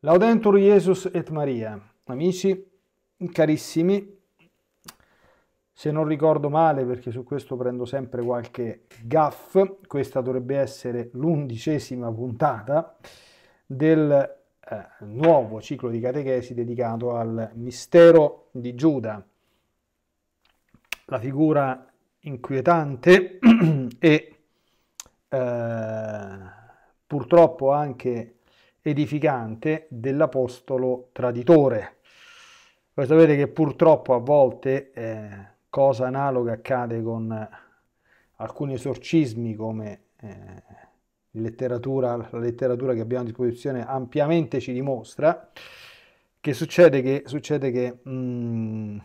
Laudentur Jesus et Maria, amici carissimi, se non ricordo male, perché su questo prendo sempre qualche gaff, questa dovrebbe essere l'undicesima puntata del eh, nuovo ciclo di catechesi dedicato al mistero di Giuda, la figura inquietante e eh, purtroppo anche edificante dell'apostolo traditore. Voi sapete che purtroppo a volte eh, cosa analoga accade con eh, alcuni esorcismi come eh, letteratura, la letteratura che abbiamo a disposizione ampiamente ci dimostra, che succede che, succede che mh, mm,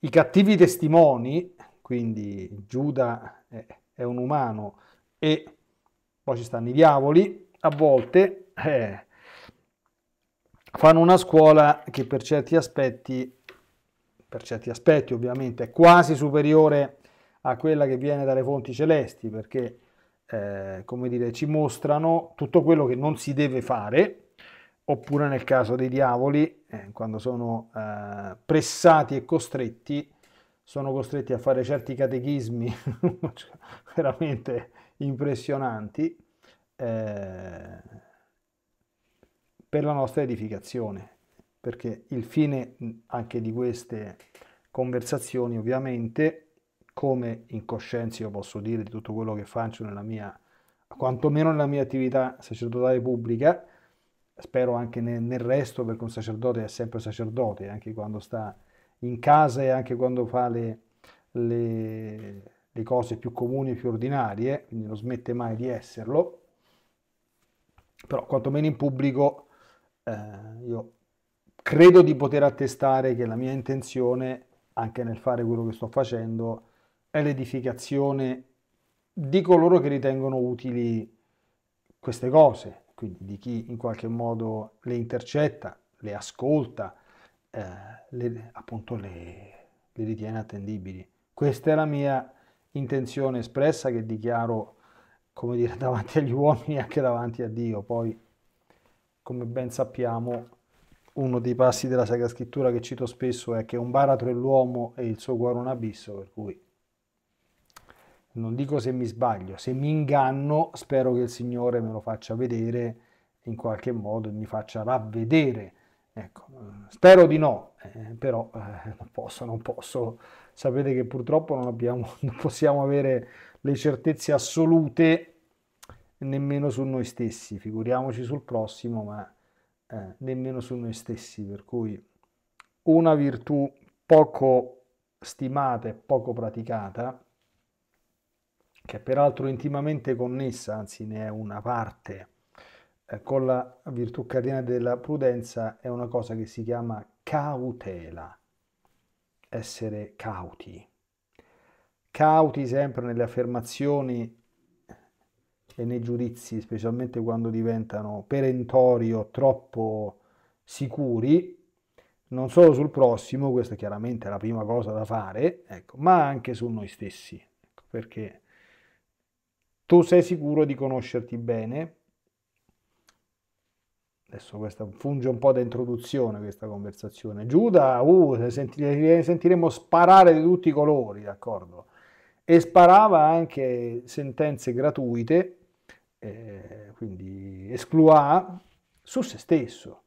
i cattivi testimoni, quindi Giuda è, eh, è un umano e poi ci stanno i diavoli, a volte eh, fanno una scuola che per certi aspetti, per certi aspetti ovviamente, è quasi superiore a quella che viene dalle fonti celesti, perché eh, come dire, ci mostrano tutto quello che non si deve fare, oppure nel caso dei diavoli, eh, quando sono eh, pressati e costretti, sono costretti a fare certi catechismi cioè, veramente impressionanti. Eh, per la nostra edificazione, perché il fine anche di queste conversazioni ovviamente, come in coscienza io posso dire di tutto quello che faccio nella mia, quantomeno nella mia attività sacerdotale pubblica, spero anche nel, nel resto, perché un sacerdote è sempre sacerdote, anche quando sta in casa e anche quando fa le, le, le cose più comuni e più ordinarie, quindi non smette mai di esserlo, però quantomeno in pubblico eh, io credo di poter attestare che la mia intenzione anche nel fare quello che sto facendo è l'edificazione di coloro che ritengono utili queste cose, quindi di chi in qualche modo le intercetta, le ascolta, eh, le, appunto le, le ritiene attendibili. Questa è la mia intenzione espressa che dichiaro come dire, davanti agli uomini e anche davanti a Dio. Poi, come ben sappiamo, uno dei passi della Sacra Scrittura che cito spesso è che un baratro è l'uomo e il suo cuore un abisso, per cui non dico se mi sbaglio, se mi inganno spero che il Signore me lo faccia vedere in qualche modo e mi faccia ravvedere. Ecco, spero di no, eh, però eh, non posso, non posso. Sapete che purtroppo non, abbiamo, non possiamo avere le certezze assolute nemmeno su noi stessi, figuriamoci sul prossimo, ma eh, nemmeno su noi stessi, per cui una virtù poco stimata e poco praticata, che è peraltro intimamente connessa, anzi ne è una parte, eh, con la virtù cardinale della prudenza, è una cosa che si chiama cautela, essere cauti cauti sempre nelle affermazioni e nei giudizi, specialmente quando diventano perentori o troppo sicuri, non solo sul prossimo, questa è chiaramente la prima cosa da fare, ecco, ma anche su noi stessi, ecco, perché tu sei sicuro di conoscerti bene. Adesso questa funge un po' da introduzione questa conversazione. Giuda, uh, sentire, sentiremo sparare di tutti i colori, d'accordo? e sparava anche sentenze gratuite, eh, quindi esclua su se stesso.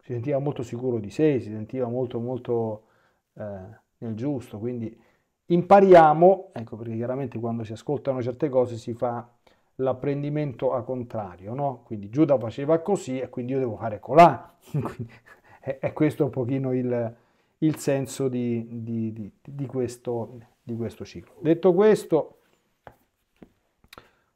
Si sentiva molto sicuro di sé, si sentiva molto molto eh, nel giusto, quindi impariamo, ecco perché chiaramente quando si ascoltano certe cose si fa l'apprendimento a contrario, no? Quindi Giuda faceva così e quindi io devo fare colà. è, è questo un pochino il, il senso di, di, di, di questo, questo, ciclo. Detto questo,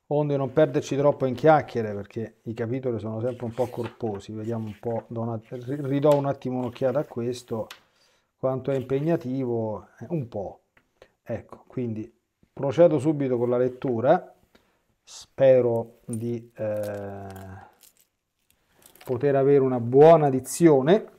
onde non perderci troppo in chiacchiere perché i capitoli sono sempre un po' corposi, vediamo un po', una, ridò un attimo un'occhiata a questo, quanto è impegnativo, eh, un po'. Ecco, quindi procedo subito con la lettura, spero di eh, poter avere una buona dizione.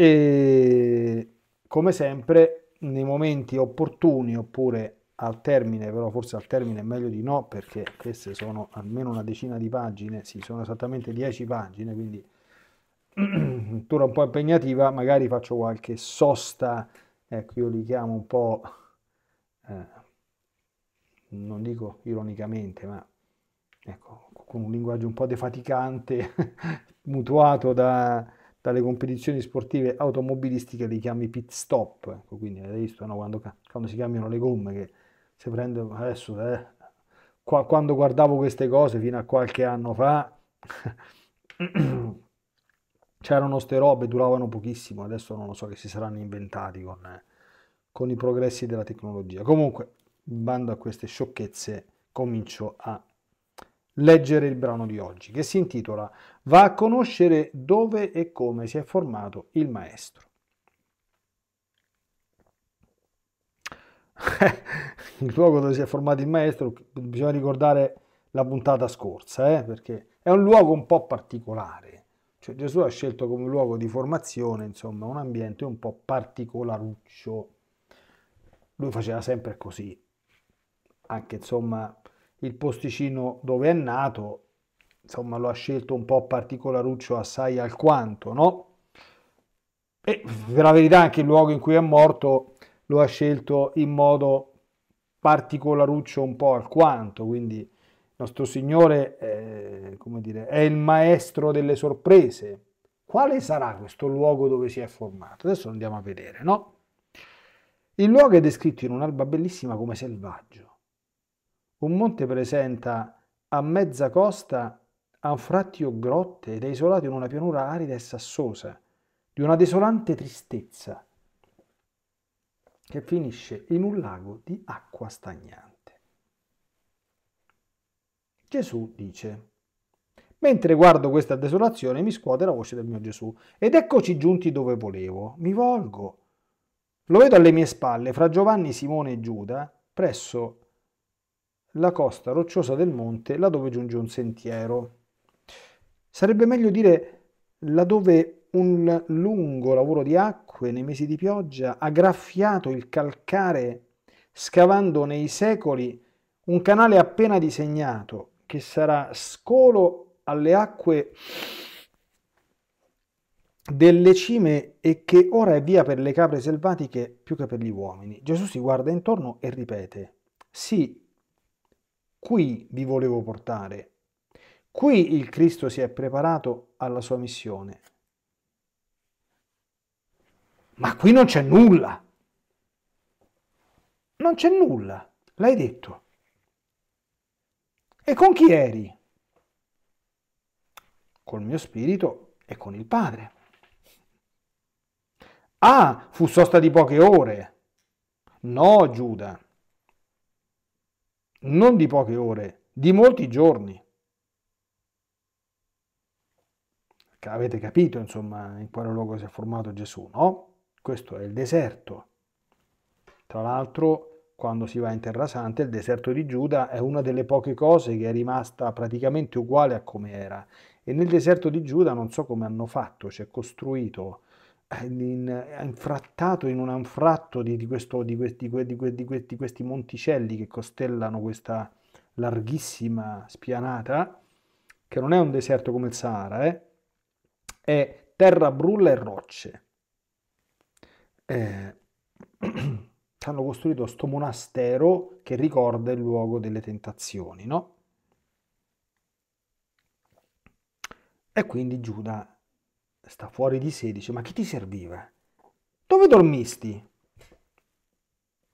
E come sempre, nei momenti opportuni oppure al termine, però forse al termine è meglio di no perché queste sono almeno una decina di pagine, sì, sono esattamente 10 pagine, quindi lettura un po' impegnativa, magari faccio qualche sosta, ecco io li chiamo un po', eh, non dico ironicamente, ma ecco, con un linguaggio un po' defaticante, mutuato da, dalle competizioni sportive automobilistiche li chiami pit stop, ecco, quindi avete visto no? quando, quando, si cambiano le gomme che si prende adesso, eh, qua, quando guardavo queste cose fino a qualche anno fa c'erano ste robe, duravano pochissimo, adesso non lo so che si saranno inventati con, eh, con i progressi della tecnologia. Comunque, bando a queste sciocchezze, comincio a leggere il brano di oggi, che si intitola Va a conoscere dove e come si è formato il maestro. il luogo dove si è formato il maestro, bisogna ricordare la puntata scorsa, eh? perché è un luogo un po' particolare. Cioè, Gesù ha scelto come luogo di formazione, insomma, un ambiente un po' particolaruccio. Lui faceva sempre così, anche insomma il posticino dove è nato, insomma lo ha scelto un po' particolaruccio assai alquanto, no? E per la verità anche il luogo in cui è morto lo ha scelto in modo particolaruccio un po' alquanto, quindi nostro Signore è, eh, come dire, è il maestro delle sorprese. Quale sarà questo luogo dove si è formato? Adesso andiamo a vedere, no? Il luogo è descritto in un'alba bellissima come selvaggio un monte presenta a mezza costa anfratti o grotte ed è isolato in una pianura arida e sassosa, di una desolante tristezza, che finisce in un lago di acqua stagnante. Gesù dice, Mentre guardo questa desolazione mi scuote la voce del mio Gesù. Ed eccoci giunti dove volevo. Mi volgo. Lo vedo alle mie spalle, fra Giovanni, Simone e Giuda, presso la costa rocciosa del monte laddove giunge un sentiero. Sarebbe meglio dire laddove un lungo lavoro di acque nei mesi di pioggia ha graffiato il calcare scavando nei secoli un canale appena disegnato che sarà scolo alle acque delle cime e che ora è via per le capre selvatiche più che per gli uomini. Gesù si guarda intorno e ripete, sì, Qui vi volevo portare. Qui il Cristo si è preparato alla sua missione. Ma qui non c'è nulla. Non c'è nulla, l'hai detto. E con chi eri? Col mio spirito e con il Padre. Ah, fu sosta di poche ore. No, Giuda, non di poche ore, di molti giorni. Avete capito, insomma, in quale luogo si è formato Gesù, no? Questo è il deserto. Tra l'altro, quando si va in Terra Santa, il deserto di Giuda è una delle poche cose che è rimasta praticamente uguale a come era. E nel deserto di Giuda non so come hanno fatto, c'è cioè costruito in, infrattato in un anfratto di, di, questo, di, questi, di, questi, monticelli che costellano questa larghissima spianata, che non è un deserto come il Sahara, eh? è terra brulla e rocce. Eh, hanno costruito questo monastero che ricorda il luogo delle tentazioni, no? E quindi Giuda sta fuori di sé, dice, ma chi ti serviva? Dove dormisti?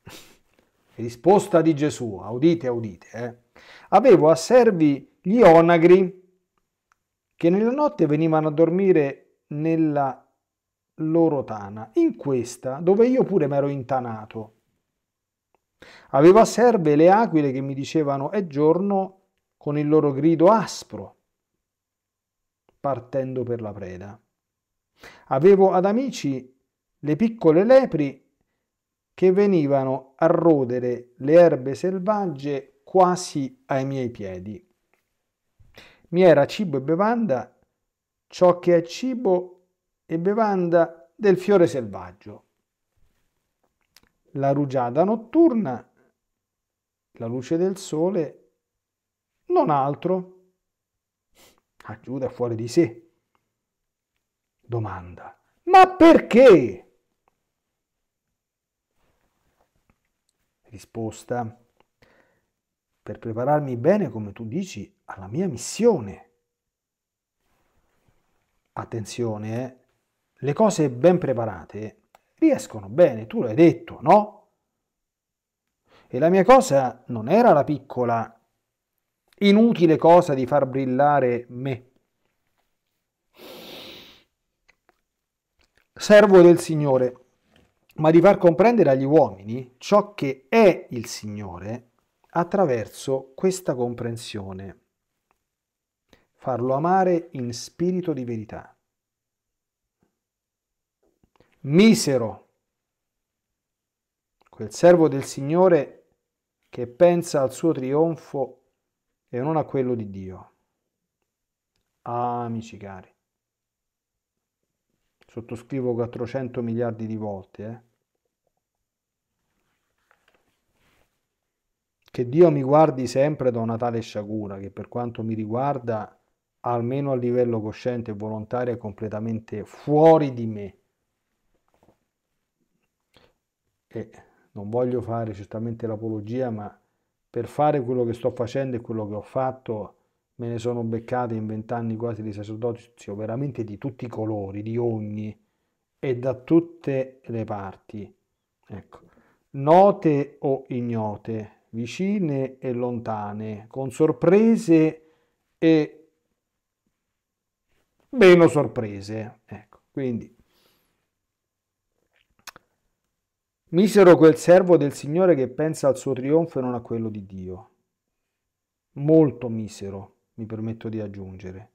Risposta di Gesù, audite, audite. Eh. Avevo a servi gli onagri che nella notte venivano a dormire nella loro tana, in questa, dove io pure m'ero intanato. Avevo a serve le aquile che mi dicevano è giorno con il loro grido aspro, partendo per la preda. Avevo ad amici le piccole lepri che venivano a rodere le erbe selvagge quasi ai miei piedi. Mi era cibo e bevanda ciò che è cibo e bevanda del fiore selvaggio. La rugiada notturna, la luce del sole, non altro. A Giuda fuori di sé. Domanda. Ma perché? Risposta. Per prepararmi bene, come tu dici, alla mia missione. Attenzione, eh? le cose ben preparate riescono bene, tu l'hai detto, no? E la mia cosa non era la piccola, inutile cosa di far brillare me servo del Signore, ma di far comprendere agli uomini ciò che è il Signore attraverso questa comprensione, farlo amare in spirito di verità. Misero, quel servo del Signore che pensa al suo trionfo e non a quello di Dio. Ah, amici cari, sottoscrivo 400 miliardi di volte, eh. che Dio mi guardi sempre da una tale sciagura che per quanto mi riguarda, almeno a livello cosciente e volontario, è completamente fuori di me. E non voglio fare certamente l'apologia, ma per fare quello che sto facendo e quello che ho fatto, me ne sono beccate in vent'anni quasi di sacerdozio veramente di tutti i colori, di ogni e da tutte le parti, ecco, note o ignote, vicine e lontane, con sorprese e meno sorprese, ecco, quindi Misero quel servo del Signore che pensa al suo trionfo e non a quello di Dio. Molto misero, mi permetto di aggiungere,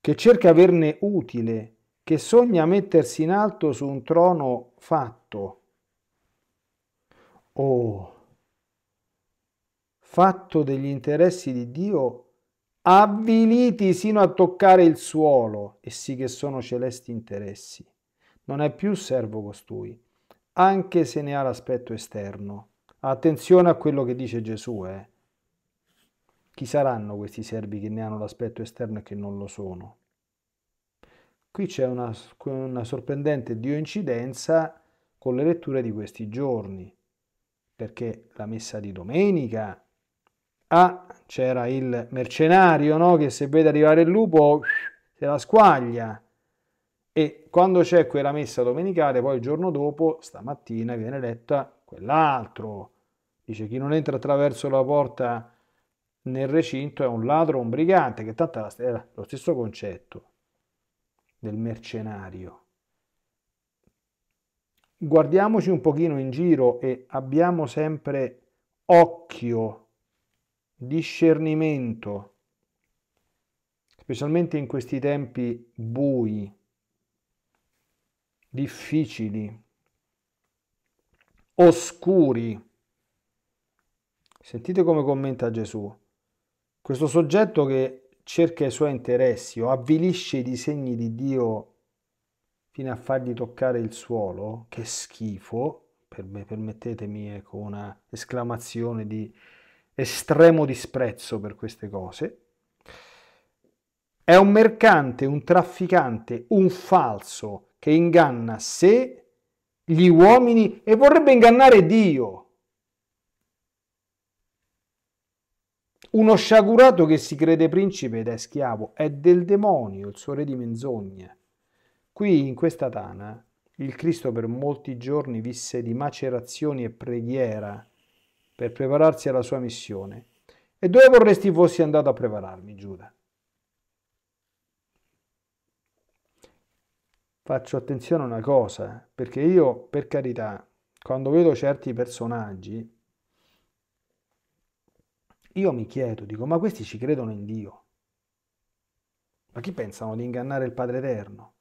che cerca averne utile, che sogna mettersi in alto su un trono fatto. Oh, fatto degli interessi di Dio, avviliti sino a toccare il suolo, e sì che sono celesti interessi. Non è più servo costui, anche se ne ha l'aspetto esterno. Attenzione a quello che dice Gesù, eh. Chi saranno questi servi che ne hanno l'aspetto esterno e che non lo sono? Qui c'è una, una sorprendente dioincidenza con le letture di questi giorni, perché la messa di domenica ah, c'era il mercenario no? che se vede arrivare il lupo se la squaglia e quando c'è quella messa domenicale poi il giorno dopo stamattina viene letta quell'altro dice chi non entra attraverso la porta nel recinto è un ladro o un brigante, che tanto è lo stesso concetto del mercenario. Guardiamoci un pochino in giro e abbiamo sempre occhio, discernimento, specialmente in questi tempi bui, difficili, oscuri. Sentite come commenta Gesù questo soggetto che cerca i suoi interessi o avvilisce i disegni di Dio fino a fargli toccare il suolo, che schifo, per me, permettetemi ecco, una esclamazione di estremo disprezzo per queste cose, è un mercante, un trafficante, un falso che inganna sé, gli uomini e vorrebbe ingannare Dio. Uno sciagurato che si crede principe ed è schiavo è del demonio, il suo re di menzogne. Qui in questa tana il Cristo per molti giorni visse di macerazioni e preghiera per prepararsi alla sua missione. E dove vorresti fossi andato a prepararmi, Giuda? Faccio attenzione a una cosa, perché io, per carità, quando vedo certi personaggi, io mi chiedo, dico, ma questi ci credono in Dio? Ma chi pensano di ingannare il Padre Eterno?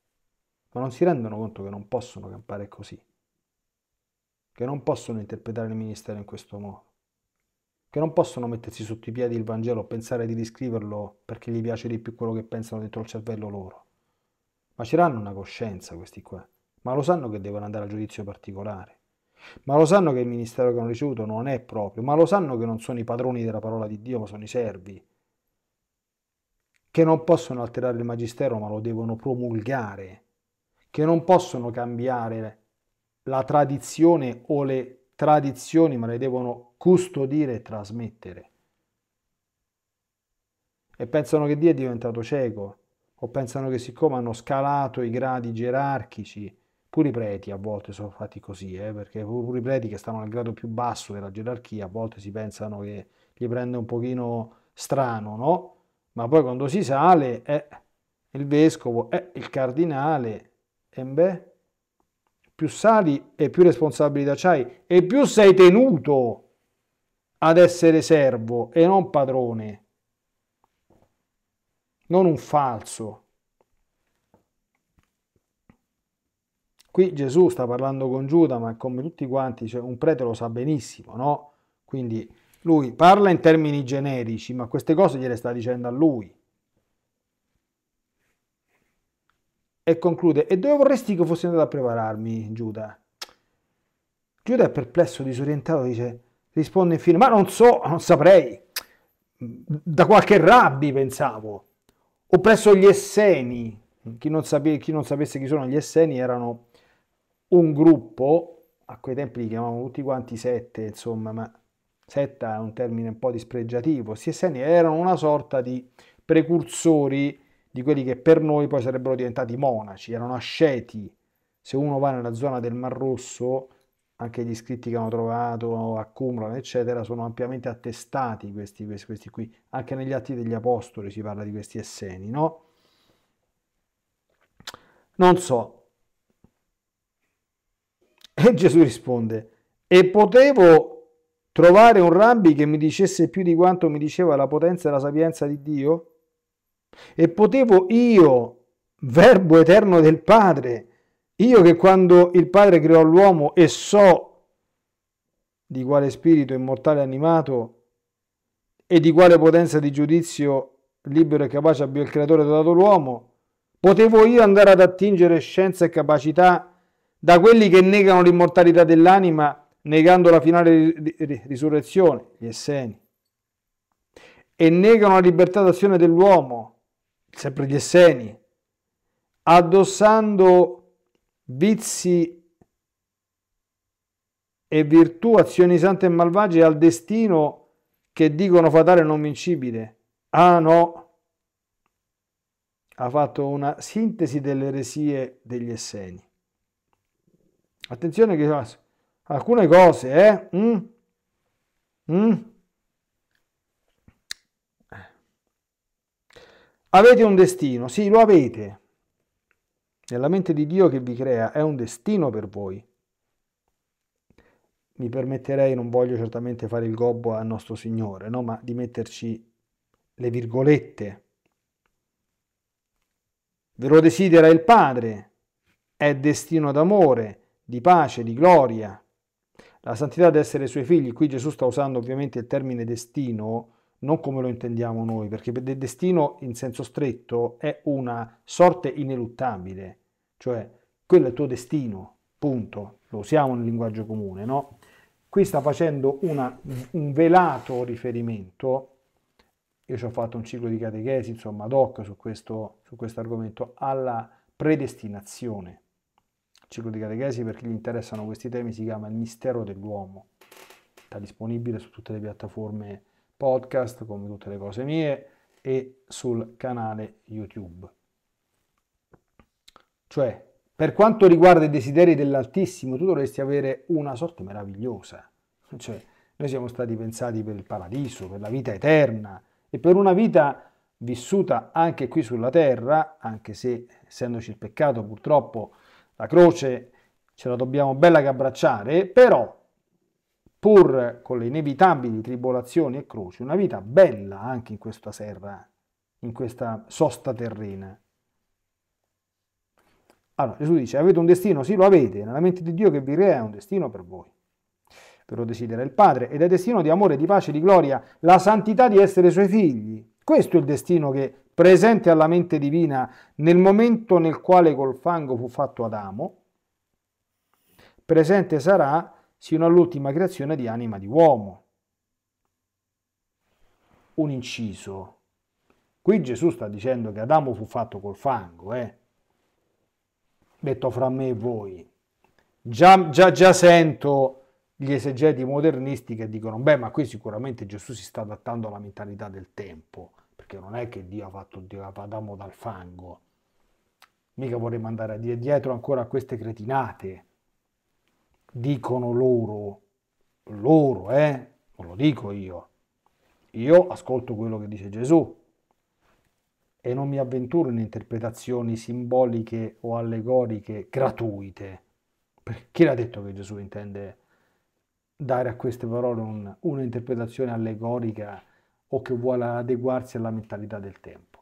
Ma non si rendono conto che non possono campare così, che non possono interpretare il ministero in questo modo, che non possono mettersi sotto i piedi il Vangelo o pensare di riscriverlo perché gli piace di più quello che pensano dentro il cervello loro. Ma ce l'hanno una coscienza questi qua, ma lo sanno che devono andare a giudizio particolare ma lo sanno che il ministero che hanno ricevuto non è proprio, ma lo sanno che non sono i padroni della parola di Dio, ma sono i servi, che non possono alterare il magistero, ma lo devono promulgare, che non possono cambiare la tradizione o le tradizioni, ma le devono custodire e trasmettere. E pensano che Dio è diventato cieco, o pensano che siccome hanno scalato i gradi gerarchici, pure i preti a volte sono fatti così, eh, perché pure i preti che stanno al grado più basso della gerarchia a volte si pensano che gli prende un pochino strano, no? Ma poi quando si sale è eh, il vescovo, è eh, il cardinale, e beh, più sali e più responsabilità c'hai e più sei tenuto ad essere servo e non padrone, non un falso. Qui Gesù sta parlando con Giuda, ma come tutti quanti, cioè un prete lo sa benissimo, no? Quindi lui parla in termini generici, ma queste cose gliele sta dicendo a lui. E conclude, e dove vorresti che fossi andato a prepararmi, Giuda? Giuda è perplesso, disorientato, dice, risponde infine, ma non so, non saprei, da qualche rabbi pensavo, o presso gli Esseni, chi non, sapesse chi sono gli Esseni erano un gruppo, a quei tempi li chiamavano tutti quanti sette, insomma, ma setta è un termine un po' dispregiativo, esseni erano una sorta di precursori di quelli che per noi poi sarebbero diventati monaci, erano asceti. Se uno va nella zona del Mar Rosso, anche gli scritti che hanno trovato a Qumran, eccetera, sono ampiamente attestati questi, questi, questi qui. Anche negli Atti degli Apostoli si parla di questi esseni, no? Non so, e Gesù risponde, e potevo trovare un rabbi che mi dicesse più di quanto mi diceva la potenza e la sapienza di Dio? E potevo io, verbo eterno del Padre, io che quando il Padre creò l'uomo e so di quale spirito immortale animato e di quale potenza di giudizio libero e capace abbia il creatore dotato l'uomo, potevo io andare ad attingere scienza e capacità da quelli che negano l'immortalità dell'anima negando la finale risurrezione, gli esseni, e negano la libertà d'azione dell'uomo, sempre gli esseni, addossando vizi e virtù, azioni sante e malvagie al destino che dicono fatale e non vincibile. Ah no! Ha fatto una sintesi delle eresie degli esseni. Attenzione che alcune cose, eh? Mm? Mm? Avete un destino, sì, lo avete. Nella mente di Dio che vi crea è un destino per voi. Mi permetterei, non voglio certamente fare il gobbo al nostro Signore, no? ma di metterci le virgolette. Ve lo desidera il Padre, è destino d'amore, di pace, di gloria, la santità di essere suoi figli. Qui Gesù sta usando ovviamente il termine destino non come lo intendiamo noi, perché il destino in senso stretto è una sorte ineluttabile, cioè quello è il tuo destino, punto, lo usiamo nel linguaggio comune, no? Qui sta facendo una, un velato riferimento, io ci ho fatto un ciclo di catechesi, insomma, ad hoc su questo, su questo argomento, alla predestinazione ciclo di catechesi per chi gli interessano questi temi si chiama Il mistero dell'uomo. Sta disponibile su tutte le piattaforme podcast, come tutte le cose mie, e sul canale YouTube. Cioè, per quanto riguarda i desideri dell'Altissimo, tu dovresti avere una sorte meravigliosa. Cioè, noi siamo stati pensati per il paradiso, per la vita eterna e per una vita vissuta anche qui sulla terra, anche se essendoci il peccato purtroppo la croce ce la dobbiamo bella che abbracciare, però pur con le inevitabili tribolazioni e croci, una vita bella anche in questa serra, in questa sosta terrena. Allora Gesù dice, avete un destino? Sì, lo avete, nella mente di Dio che vi crea è un destino per voi. Però lo desidera il Padre ed è destino di amore, di pace, di gloria, la santità di essere suoi figli. Questo è il destino che presente alla mente divina nel momento nel quale col fango fu fatto Adamo, presente sarà sino all'ultima creazione di anima di uomo. Un inciso. Qui Gesù sta dicendo che Adamo fu fatto col fango, eh? detto fra me e voi. Già, già, già sento gli esegeti modernisti che dicono, beh, ma qui sicuramente Gesù si sta adattando alla mentalità del tempo perché non è che Dio ha fatto Dio Adamo dal fango. Mica vorremmo andare dietro ancora a queste cretinate. Dicono loro, loro, eh, non lo dico io. Io ascolto quello che dice Gesù e non mi avventuro in interpretazioni simboliche o allegoriche gratuite. chi l'ha detto che Gesù intende dare a queste parole un, un'interpretazione allegorica? o che vuole adeguarsi alla mentalità del tempo.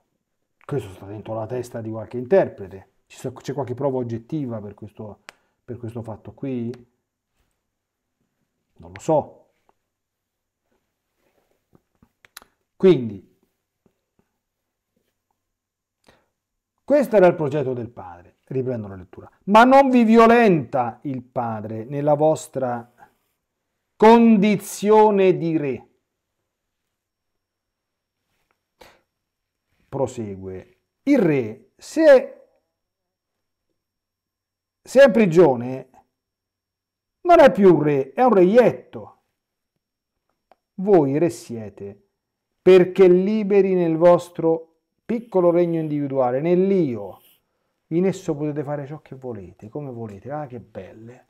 Questo sta dentro la testa di qualche interprete. C'è qualche prova oggettiva per questo, per questo fatto qui? Non lo so. Quindi, Questo era il progetto del Padre, riprendo la lettura. Ma non vi violenta il Padre nella vostra condizione di re. prosegue, il re se è, se è in prigione non è più un re, è un reietto. Voi re siete perché liberi nel vostro piccolo regno individuale, nell'io. In esso potete fare ciò che volete, come volete. Ah, che belle.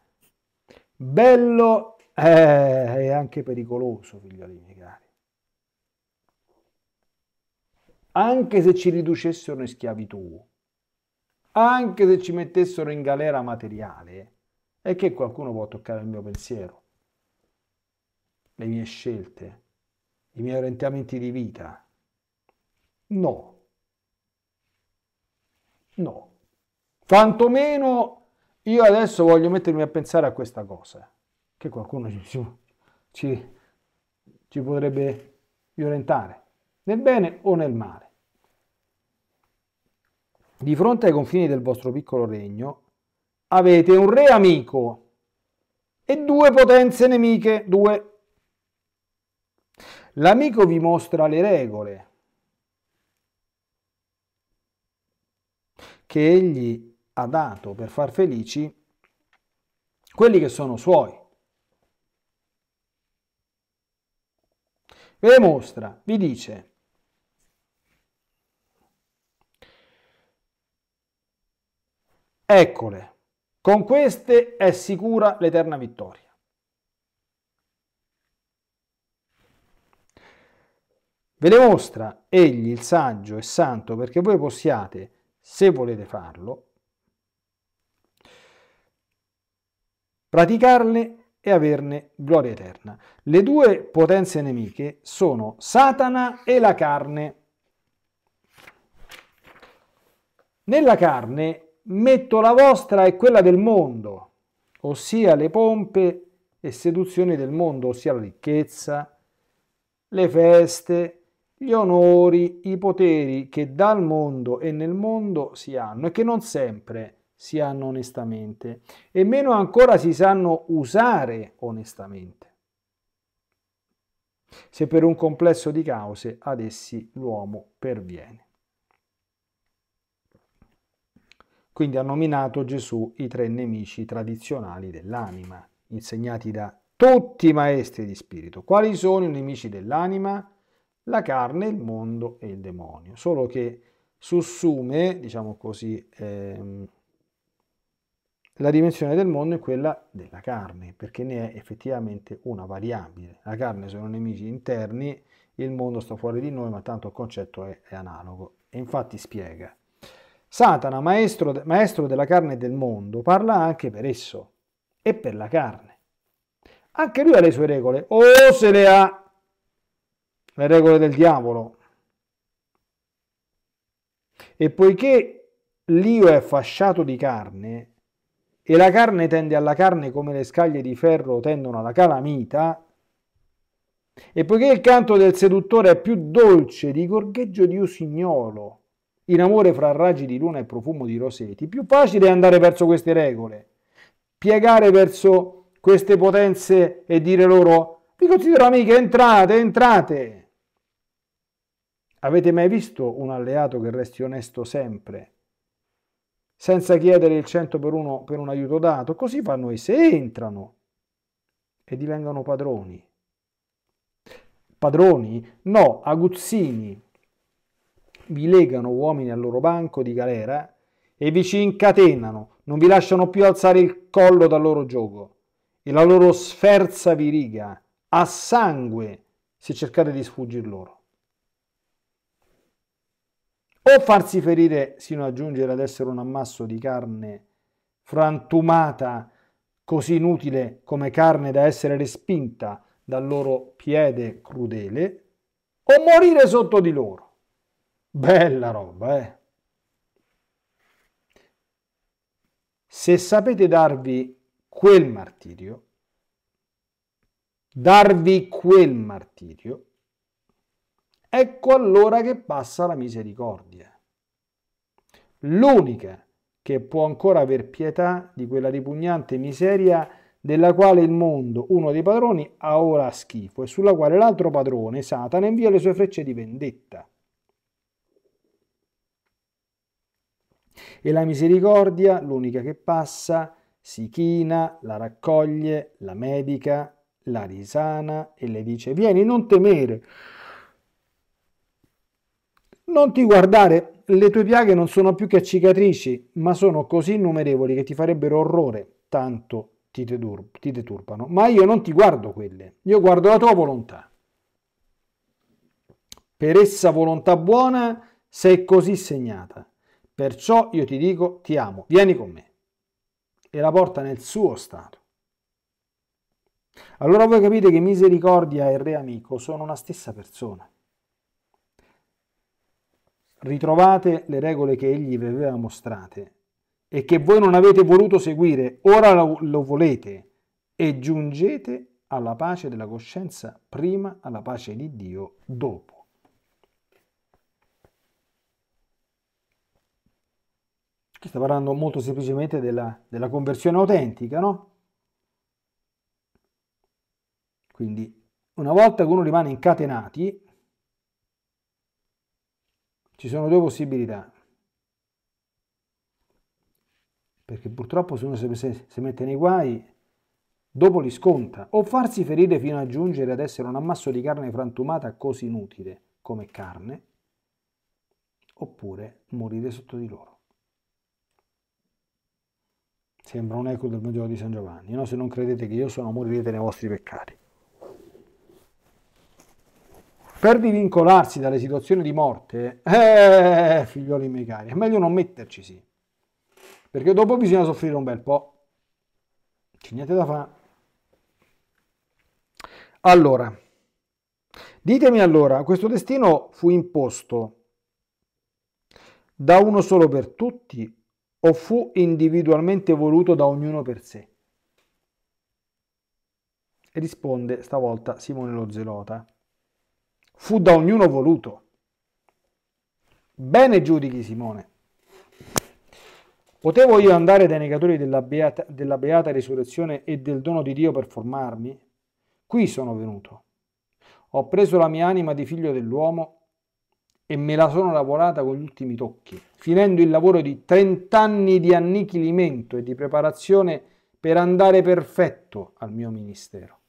Bello eh, è anche pericoloso, figlioli miei cari anche se ci riducessero in schiavitù, anche se ci mettessero in galera materiale, è che qualcuno può toccare il mio pensiero, le mie scelte, i miei orientamenti di vita. No. No. Tantomeno io adesso voglio mettermi a pensare a questa cosa, che qualcuno ci, ci, ci potrebbe violentare nel bene o nel male. Di fronte ai confini del vostro piccolo regno avete un re amico e due potenze nemiche, due. L'amico vi mostra le regole che egli ha dato per far felici quelli che sono suoi. Ve le mostra, vi dice, Eccole, con queste è sicura l'eterna vittoria. Ve le mostra egli, il saggio e santo, perché voi possiate, se volete farlo, praticarle e averne gloria eterna. Le due potenze nemiche sono Satana e la carne. Nella carne metto la vostra e quella del mondo, ossia le pompe e seduzioni del mondo, ossia la ricchezza, le feste, gli onori, i poteri che dal mondo e nel mondo si hanno e che non sempre si hanno onestamente e meno ancora si sanno usare onestamente, se per un complesso di cause ad essi l'uomo perviene. Quindi ha nominato Gesù i tre nemici tradizionali dell'anima, insegnati da tutti i maestri di spirito. Quali sono i nemici dell'anima? La carne, il mondo e il demonio. Solo che sussume, diciamo così, ehm, la dimensione del mondo è quella della carne, perché ne è effettivamente una variabile. La carne sono nemici interni, il mondo sta fuori di noi, ma tanto il concetto è, è analogo. E infatti spiega Satana, maestro, maestro della carne e del mondo, parla anche per esso e per la carne. Anche lui ha le sue regole, o oh, se le ha, le regole del diavolo. E poiché l'io è fasciato di carne, e la carne tende alla carne come le scaglie di ferro tendono alla calamita, e poiché il canto del seduttore è più dolce di gorgheggio di usignolo, in amore fra raggi di luna e profumo di roseti, più facile è andare verso queste regole, piegare verso queste potenze e dire loro, vi considero amiche, entrate, entrate. Avete mai visto un alleato che resti onesto sempre, senza chiedere il cento per, uno, per un aiuto dato? Così fanno se entrano e divengono padroni. Padroni? No, aguzzini, vi legano uomini al loro banco di galera e vi ci incatenano, non vi lasciano più alzare il collo dal loro gioco e la loro sferza vi riga a sangue se cercate di sfuggir loro. O farsi ferire sino a giungere ad essere un ammasso di carne frantumata, così inutile come carne da essere respinta dal loro piede crudele, o morire sotto di loro. Bella roba, eh? Se sapete darvi quel martirio, darvi quel martirio, ecco allora che passa la misericordia. L'unica che può ancora aver pietà di quella ripugnante miseria della quale il mondo, uno dei padroni, ha ora schifo e sulla quale l'altro padrone, Satana, invia le sue frecce di vendetta. E la misericordia, l'unica che passa, si china, la raccoglie, la medica, la risana e le dice, vieni, non temere, non ti guardare, le tue piaghe non sono più che cicatrici, ma sono così innumerevoli che ti farebbero orrore, tanto ti, deturp- ti deturpano. Ma io non ti guardo quelle, io guardo la tua volontà. Per essa volontà buona sei così segnata Perciò io ti dico, ti amo, vieni con me. E la porta nel suo stato. Allora voi capite che misericordia e re amico sono una stessa persona. Ritrovate le regole che egli vi aveva mostrate e che voi non avete voluto seguire, ora lo, lo volete e giungete alla pace della coscienza prima, alla pace di Dio dopo. Qui sta parlando molto semplicemente della, della conversione autentica, no? Quindi una volta che uno rimane incatenati, ci sono due possibilità. Perché purtroppo se uno si, si mette nei guai, dopo li sconta, o farsi ferire fino a giungere ad essere un ammasso di carne frantumata così inutile come carne, oppure morire sotto di loro sembra un eco del Vangelo di San Giovanni, no? se non credete che io sono, morirete nei vostri peccati. Per divincolarsi dalle situazioni di morte, eh, figlioli miei cari, è meglio non metterci sì, perché dopo bisogna soffrire un bel po'. C'è niente da fare. Allora, ditemi allora, questo destino fu imposto da uno solo per tutti o fu individualmente voluto da ognuno per sé? E risponde stavolta Simone lo Zelota. Fu da ognuno voluto. Bene giudichi Simone. Potevo io andare dai negatori della beata, della beata risurrezione e del dono di Dio per formarmi? Qui sono venuto. Ho preso la mia anima di figlio dell'uomo e me la sono lavorata con gli ultimi tocchi, finendo il lavoro di 30 anni di annichilimento e di preparazione per andare perfetto al mio ministero.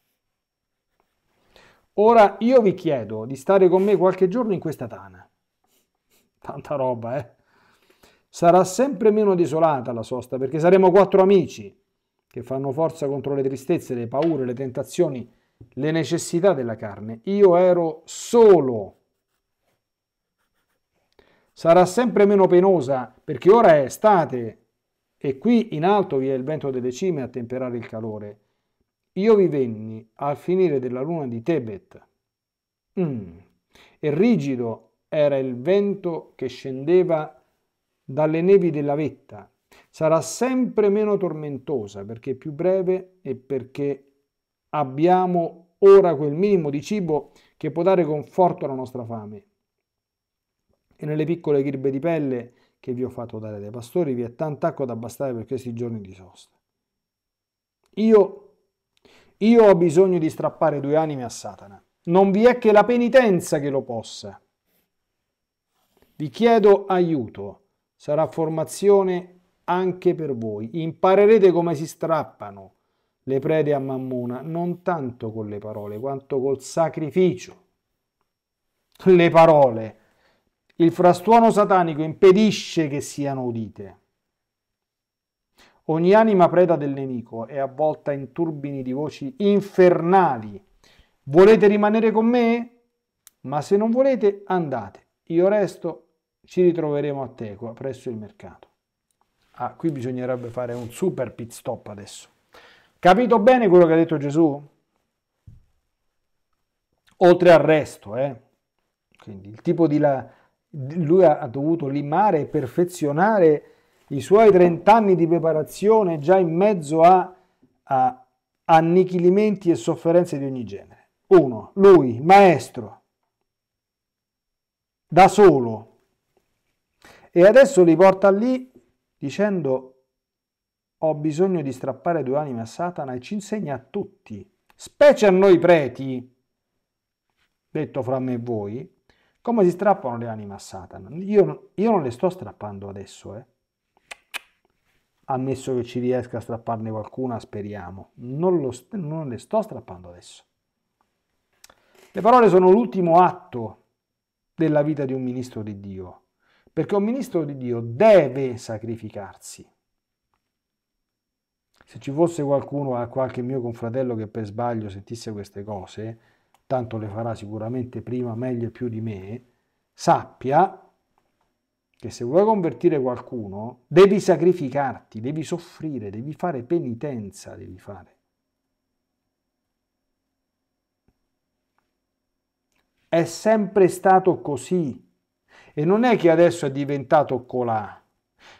Ora io vi chiedo di stare con me qualche giorno in questa tana. Tanta roba, eh? Sarà sempre meno desolata la sosta perché saremo quattro amici che fanno forza contro le tristezze, le paure, le tentazioni, le necessità della carne. Io ero solo sarà sempre meno penosa perché ora è estate e qui in alto vi è il vento delle cime a temperare il calore. Io vi venni al finire della luna di Tebet. Mm. E rigido era il vento che scendeva dalle nevi della vetta. Sarà sempre meno tormentosa perché è più breve e perché abbiamo ora quel minimo di cibo che può dare conforto alla nostra fame e nelle piccole ghirbe di pelle che vi ho fatto dare dai pastori vi è tanta acqua da bastare per questi giorni di sosta. Io, io ho bisogno di strappare due anime a Satana. Non vi è che la penitenza che lo possa. Vi chiedo aiuto. Sarà formazione anche per voi. Imparerete come si strappano le prede a Mammona, non tanto con le parole, quanto col sacrificio. Le parole il frastuono satanico impedisce che siano udite. Ogni anima preda del nemico è avvolta in turbini di voci infernali. Volete rimanere con me? Ma se non volete, andate. Io resto, ci ritroveremo a Tequa, presso il mercato. Ah, qui bisognerebbe fare un super pit stop adesso. Capito bene quello che ha detto Gesù? Oltre al resto, eh? Quindi il tipo di, la, lui ha dovuto limare e perfezionare i suoi 30 anni di preparazione già in mezzo a, a annichilimenti e sofferenze di ogni genere. Uno, lui, maestro, da solo, e adesso li porta lì dicendo ho bisogno di strappare due anime a Satana e ci insegna a tutti, specie a noi preti, detto fra me e voi, come si strappano le anime a Satana? Io, io non le sto strappando adesso, eh. Ammesso che ci riesca a strapparne qualcuna, speriamo. Non, lo, non le sto strappando adesso. Le parole sono l'ultimo atto della vita di un ministro di Dio, perché un ministro di Dio deve sacrificarsi. Se ci fosse qualcuno, qualche mio confratello che per sbaglio sentisse queste cose, tanto le farà sicuramente prima, meglio e più di me, sappia che se vuoi convertire qualcuno devi sacrificarti, devi soffrire, devi fare penitenza, devi fare. È sempre stato così e non è che adesso è diventato colà.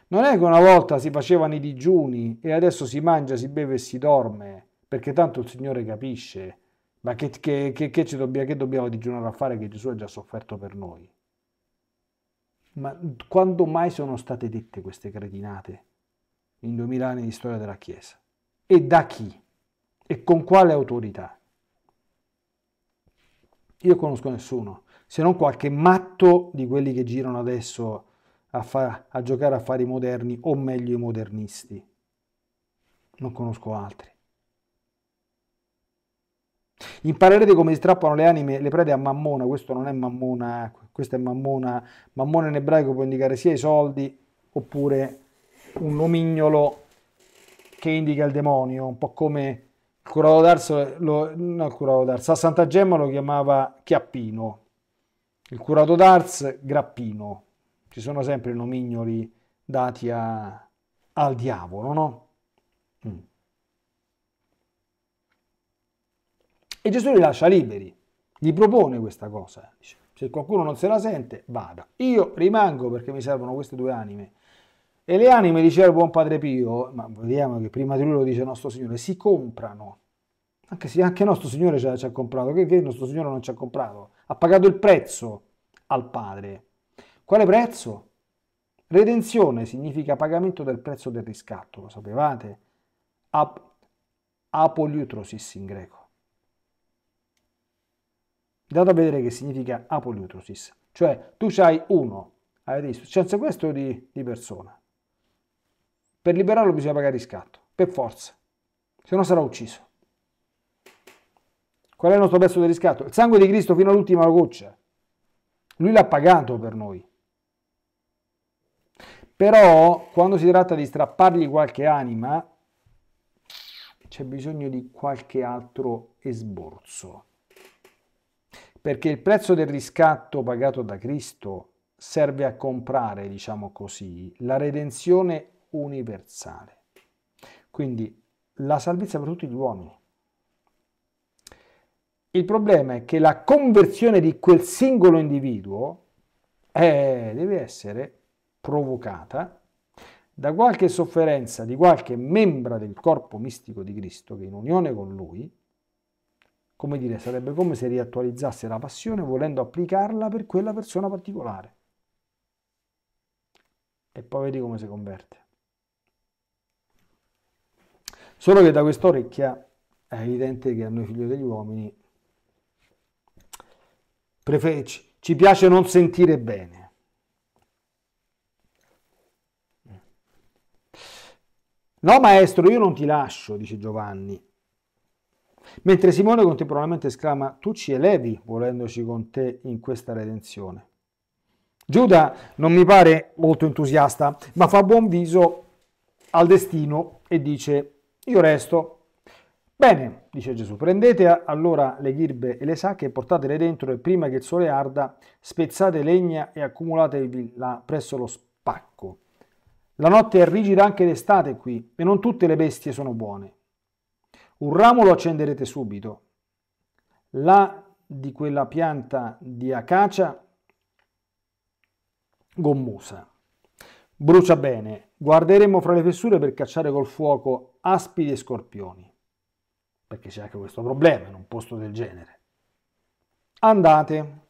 Non è che una volta si facevano i digiuni e adesso si mangia, si beve e si dorme, perché tanto il Signore capisce. Ma che, che, che, che, dobbiamo, che dobbiamo digiunare a fare che Gesù ha già sofferto per noi? Ma quando mai sono state dette queste cretinate in 2000 anni di storia della Chiesa? E da chi? E con quale autorità? Io conosco nessuno, se non qualche matto di quelli che girano adesso a, fa, a giocare a fare i moderni, o meglio i modernisti. Non conosco altri. Imparerete come si strappano le anime, le prede a Mammona, questo non è Mammona, ecco, questo è Mammona, Mammona in ebraico può indicare sia i soldi oppure un nomignolo che indica il demonio, un po' come il curato d'arso, lo, no, il curato d'arso, a Santa Gemma lo chiamava Chiappino, il curato d'arso Grappino, ci sono sempre nomignoli dati a, al diavolo, no? Mm. E Gesù li lascia liberi, gli propone questa cosa. Dice, se qualcuno non se la sente, vada. Io rimango perché mi servono queste due anime. E le anime, diceva il buon Padre Pio, ma vediamo che prima di lui lo dice nostro Signore, si comprano. Anche se anche nostro Signore ci ha, ci ha comprato, che, il nostro Signore non ci ha comprato? Ha pagato il prezzo al Padre. Quale prezzo? Redenzione significa pagamento del prezzo del riscatto, lo sapevate? Ap- apoliutrosis in greco dato a vedere che significa apoleutrosis, cioè tu c'hai uno, avete visto, c'è un sequestro di, di persona, per liberarlo bisogna pagare riscatto, per forza, se no sarà ucciso. Qual è il nostro pezzo di riscatto? Il sangue di Cristo fino all'ultima goccia. Lui l'ha pagato per noi. Però quando si tratta di strappargli qualche anima, c'è bisogno di qualche altro esborso perché il prezzo del riscatto pagato da Cristo serve a comprare, diciamo così, la redenzione universale. Quindi la salvezza per tutti gli uomini. Il problema è che la conversione di quel singolo individuo è, eh, deve essere provocata da qualche sofferenza di qualche membra del corpo mistico di Cristo che in unione con lui come dire, sarebbe come se riattualizzasse la passione volendo applicarla per quella persona particolare. E poi vedi come si converte. Solo che da questa orecchia è evidente che a noi figli degli uomini ci piace non sentire bene. No maestro, io non ti lascio, dice Giovanni, Mentre Simone contemporaneamente esclama, tu ci elevi volendoci con te in questa redenzione. Giuda non mi pare molto entusiasta, ma fa buon viso al destino e dice, io resto. Bene, dice Gesù, prendete allora le ghirbe e le sacche e portatele dentro e prima che il sole arda, spezzate legna e accumulatevi là presso lo spacco. La notte è rigida anche d'estate qui e non tutte le bestie sono buone. Un ramo lo accenderete subito, là di quella pianta di acacia gommosa. Brucia bene, guarderemo fra le fessure per cacciare col fuoco aspidi e scorpioni, perché c'è anche questo problema in un posto del genere. Andate.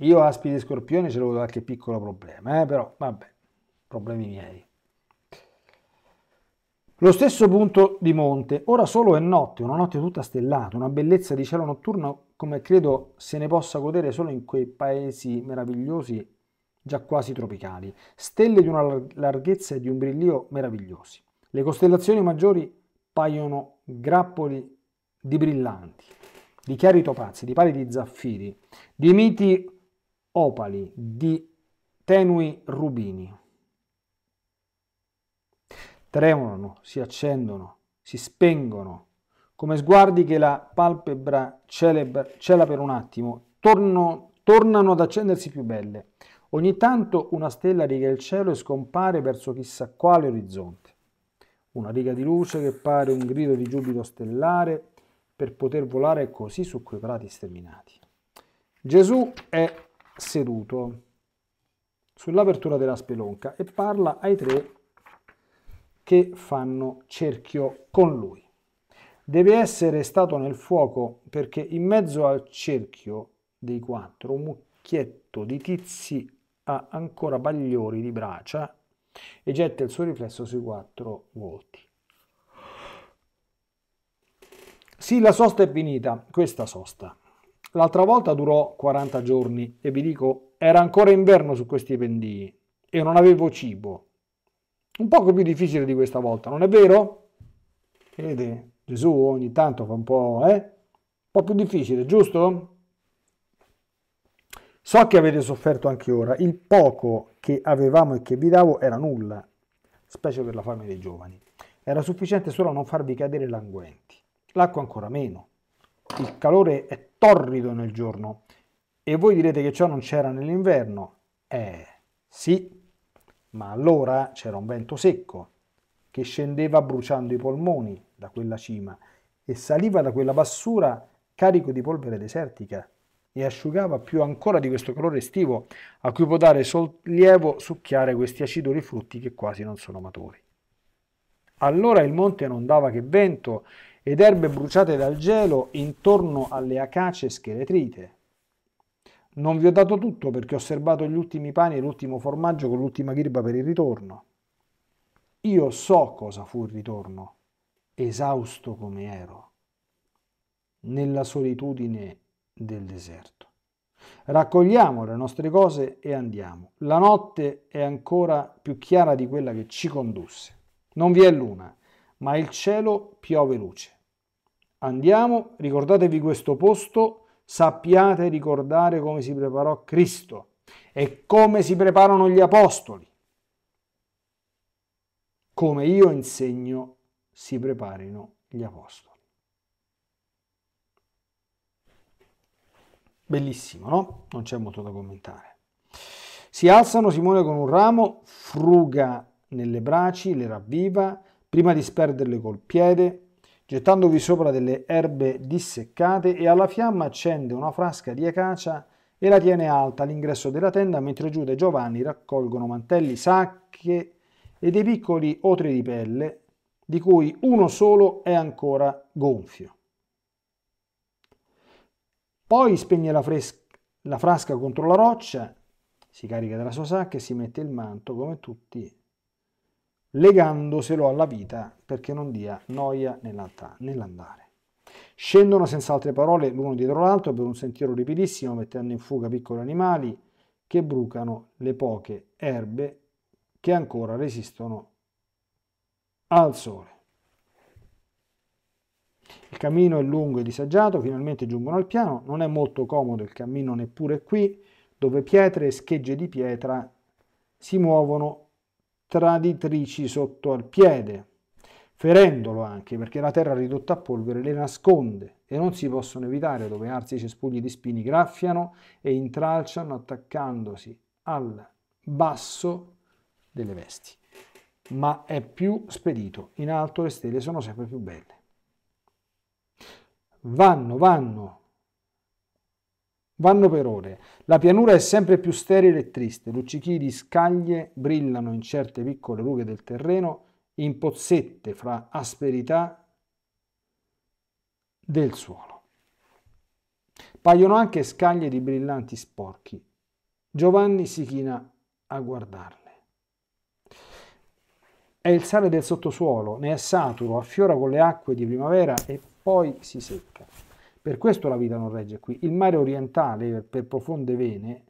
Io aspidi e scorpioni ce l'avevo qualche piccolo problema, eh? però vabbè, problemi miei. Lo stesso punto di monte, ora solo è notte, una notte tutta stellata, una bellezza di cielo notturno come credo se ne possa godere solo in quei paesi meravigliosi già quasi tropicali, stelle di una larghezza e di un brillio meravigliosi. Le costellazioni maggiori paiono grappoli di brillanti, di chiari topazzi, di pali di zaffiri, di miti opali, di tenui rubini tremolano, si accendono, si spengono, come sguardi che la palpebra celebra, cela per un attimo, torno, tornano ad accendersi più belle. Ogni tanto una stella riga il cielo e scompare verso chissà quale orizzonte. Una riga di luce che pare un grido di giubilo stellare per poter volare così su quei prati sterminati. Gesù è seduto sull'apertura della spelonca e parla ai tre che fanno cerchio con lui. Deve essere stato nel fuoco perché in mezzo al cerchio dei quattro un mucchietto di tizi ha ancora bagliori di braccia e getta il suo riflesso sui quattro volti. Sì, la sosta è finita, questa sosta. L'altra volta durò 40 giorni e vi dico, era ancora inverno su questi pendii e non avevo cibo un poco più difficile di questa volta, non è vero? Vedete, Gesù ogni tanto fa un po', eh? Un po' più difficile, giusto? So che avete sofferto anche ora, il poco che avevamo e che vi davo era nulla, specie per la fame dei giovani. Era sufficiente solo a non farvi cadere languenti. L'acqua ancora meno. Il calore è torrido nel giorno. E voi direte che ciò non c'era nell'inverno? Eh, sì, ma allora c'era un vento secco che scendeva bruciando i polmoni da quella cima e saliva da quella bassura carico di polvere desertica e asciugava più ancora di questo calore estivo a cui può dare sollievo succhiare questi acidori frutti che quasi non sono maturi. Allora il monte non dava che vento ed erbe bruciate dal gelo intorno alle acace scheletrite, non vi ho dato tutto perché ho serbato gli ultimi pani e l'ultimo formaggio con l'ultima ghirba per il ritorno. Io so cosa fu il ritorno, esausto come ero, nella solitudine del deserto. Raccogliamo le nostre cose e andiamo. La notte è ancora più chiara di quella che ci condusse. Non vi è luna, ma il cielo piove luce. Andiamo, ricordatevi questo posto sappiate ricordare come si preparò Cristo e come si preparano gli apostoli, come io insegno si preparino gli apostoli. Bellissimo, no? Non c'è molto da commentare. Si alzano Simone con un ramo, fruga nelle braci, le ravviva, prima di sperderle col piede, gettandovi sopra delle erbe disseccate e alla fiamma accende una frasca di acacia e la tiene alta all'ingresso della tenda mentre Giuda e Giovanni raccolgono mantelli, sacche e dei piccoli otri di pelle, di cui uno solo è ancora gonfio. Poi spegne la, la frasca contro la roccia, si carica della sua sacca e si mette il manto come tutti legandoselo alla vita perché non dia noia nell'andare. Scendono senza altre parole l'uno dietro l'altro per un sentiero ripidissimo, mettendo in fuga piccoli animali che brucano le poche erbe che ancora resistono al sole. Il cammino è lungo e disagiato, finalmente giungono al piano, non è molto comodo il cammino neppure qui, dove pietre e schegge di pietra si muovono traditrici sotto al piede, ferendolo anche perché la terra ridotta a polvere le nasconde e non si possono evitare dove arsi e cespugli di spini graffiano e intralciano attaccandosi al basso delle vesti. Ma è più spedito, in alto le stelle sono sempre più belle. Vanno, vanno, Vanno per ore. La pianura è sempre più sterile e triste. Luccichi di scaglie brillano in certe piccole rughe del terreno, in pozzette fra asperità del suolo. Paiono anche scaglie di brillanti sporchi. Giovanni si china a guardarle. È il sale del sottosuolo, ne è saturo, affiora con le acque di primavera e poi si secca. Per questo la vita non regge qui. Il mare orientale, per profonde vene,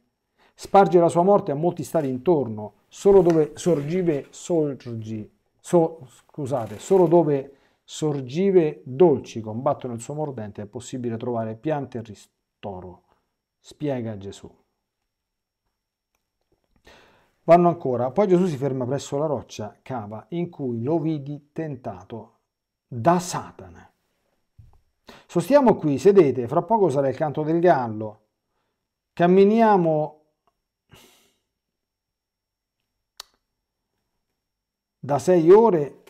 sparge la sua morte a molti stati intorno, solo dove sorgive, sorgi, so, scusate, solo dove sorgive dolci combattono il suo mordente è possibile trovare piante e ristoro, spiega Gesù. Vanno ancora, poi Gesù si ferma presso la roccia cava in cui lo vidi tentato da Satana Sostiamo qui, sedete, fra poco sarà il canto del gallo. Camminiamo da sei ore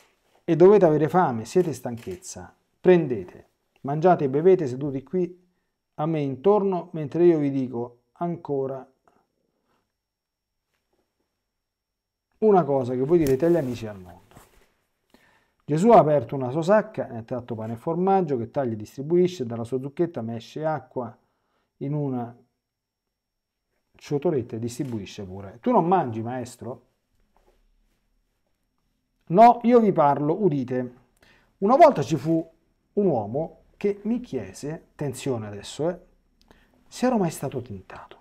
e dovete avere fame, siete stanchezza. Prendete, mangiate e bevete seduti qui a me intorno mentre io vi dico ancora una cosa che voi direte agli amici al mondo. Gesù ha aperto una sua sacca e ha tratto pane e formaggio che taglia e distribuisce, dalla sua zucchetta mesce acqua in una ciotoletta e distribuisce pure. Tu non mangi, maestro? No, io vi parlo, udite. Una volta ci fu un uomo che mi chiese, attenzione adesso, eh, se ero mai stato tentato,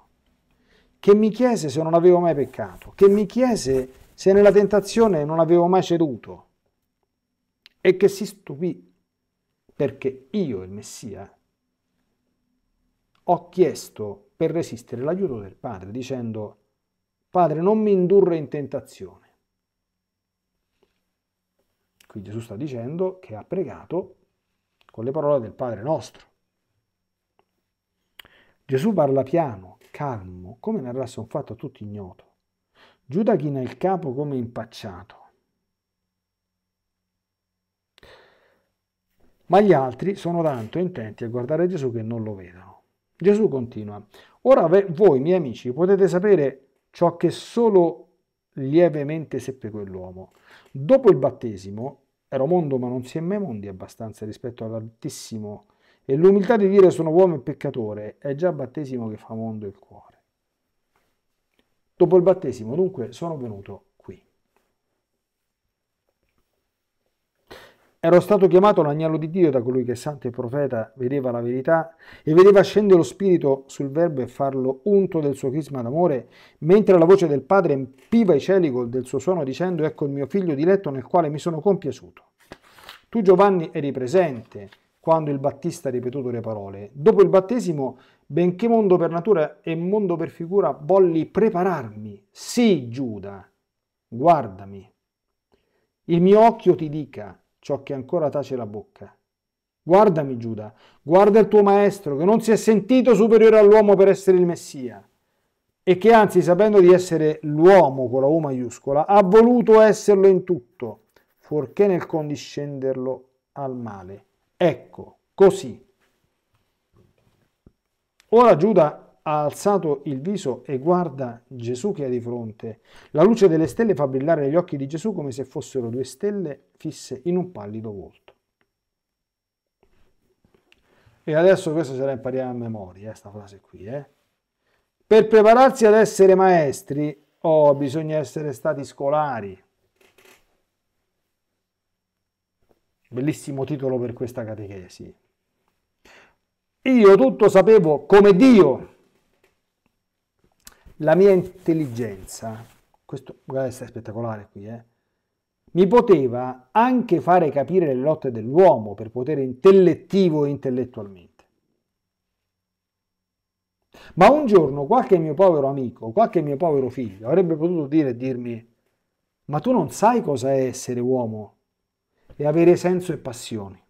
che mi chiese se non avevo mai peccato, che mi chiese se nella tentazione non avevo mai ceduto, e che si stupì perché io, il Messia, ho chiesto per resistere l'aiuto del Padre dicendo Padre non mi indurre in tentazione. Qui Gesù sta dicendo che ha pregato con le parole del Padre nostro. Gesù parla piano, calmo, come nel narrasse un fatto a tutti ignoto. Giuda china il capo come impacciato. ma gli altri sono tanto intenti a guardare Gesù che non lo vedono. Gesù continua, ora voi miei amici potete sapere ciò che solo lievemente seppe quell'uomo. Dopo il battesimo ero mondo ma non si è mai mondi abbastanza rispetto all'altissimo e l'umiltà di dire sono uomo e peccatore è già battesimo che fa mondo il cuore. Dopo il battesimo dunque sono venuto Ero stato chiamato l'agnello di Dio da colui che santo e profeta vedeva la verità e vedeva scendere lo spirito sul verbo e farlo unto del suo crisma d'amore, mentre la voce del Padre empiva i cieli col del suo suono dicendo ecco il mio figlio diletto nel quale mi sono compiaciuto. Tu Giovanni eri presente quando il Battista ha ripetuto le parole. Dopo il battesimo, benché mondo per natura e mondo per figura, volli prepararmi. Sì, Giuda, guardami. Il mio occhio ti dica, ciò che ancora tace la bocca. Guardami, Giuda, guarda il tuo maestro, che non si è sentito superiore all'uomo per essere il Messia, e che anzi, sapendo di essere l'uomo con la U maiuscola, ha voluto esserlo in tutto, fuorché nel condiscenderlo al male. Ecco, così. Ora Giuda ha alzato il viso e guarda Gesù che è di fronte. La luce delle stelle fa brillare gli occhi di Gesù come se fossero due stelle fisse in un pallido volto. E adesso questa ce la impariamo a memoria, questa eh, frase qui. Eh. Per prepararsi ad essere maestri, oh, bisogna essere stati scolari. Bellissimo titolo per questa catechesi. Io tutto sapevo come Dio. La mia intelligenza, questo guarda, è spettacolare qui, eh? mi poteva anche fare capire le lotte dell'uomo per potere intellettivo e intellettualmente. Ma un giorno qualche mio povero amico, qualche mio povero figlio avrebbe potuto dire e dirmi, ma tu non sai cosa è essere uomo e avere senso e passioni.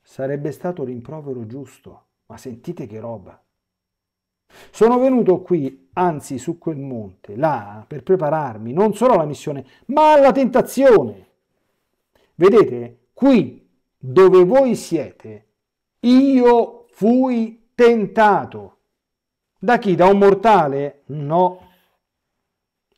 Sarebbe stato rimprovero giusto, ma sentite che roba. Sono venuto qui, anzi su quel monte, là, per prepararmi non solo alla missione, ma alla tentazione. Vedete, qui dove voi siete, io fui tentato. Da chi? Da un mortale? No.